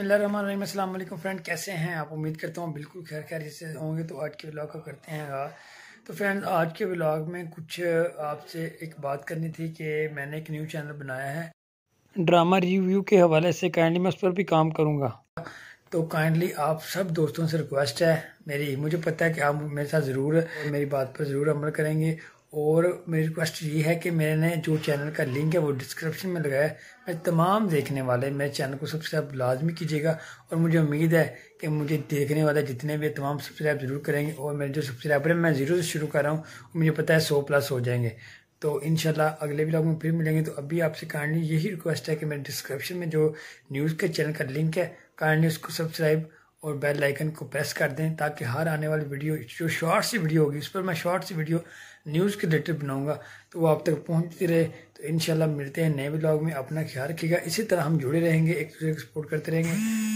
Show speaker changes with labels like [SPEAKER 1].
[SPEAKER 1] अल्लाम फ्रेंड कैसे हैं आप उम्मीद करता हूँ बिल्कुल खैर खैर से होंगे तो आज के ब्लॉग का करते हैं तो फ्रेंड्स आज के ब्लॉग में कुछ आपसे एक बात करनी थी कि मैंने एक न्यू चैनल बनाया है
[SPEAKER 2] ड्रामा रिव्यू के हवाले से काइंडली मैं उस पर भी काम करूँगा
[SPEAKER 1] तो काइंडली आप सब दोस्तों से रिक्वेस्ट है मेरी मुझे पता है कि आप मेरे साथ ज़रूर मेरी बात पर ज़रूर अमल करेंगे और मेरी रिक्वेस्ट ये है कि मैंने जो चैनल का लिंक है वो डिस्क्रिप्शन में लगाया है मैं तमाम देखने वाले मेरे चैनल को सब्सक्राइब लाजमी कीजिएगा और मुझे उम्मीद है कि मुझे देखने वाले जितने भी तमाम सब्सक्राइब ज़रूर करेंगे और मेरे जो सब्सक्राइबर हैं मैं ज़ीरो से शुरू कर रहा हूँ मुझे पता है सौ प्लस हो जाएंगे तो इन अगले ब्लॉग में फिर मिलेंगे तो अभी आपसे कारण यही रिक्वेस्ट है कि मेरे डिस्क्रिप्शन में जो न्यूज़ के चैनल का लिंक है कारण उसको सब्सक्राइब और बेल आइकन को प्रेस कर दें ताकि हर आने वाली वीडियो जो शॉर्ट सी वीडियो होगी उस पर मैं शॉर्ट सी वीडियो न्यूज़ के रिलेटेड बनाऊंगा तो वो आप तक पहुंचती रहे तो इन मिलते हैं नए ब्लॉग में अपना ख्याल रखिएगा इसी तरह हम जुड़े रहेंगे एक दूसरे को सपोर्ट करते रहेंगे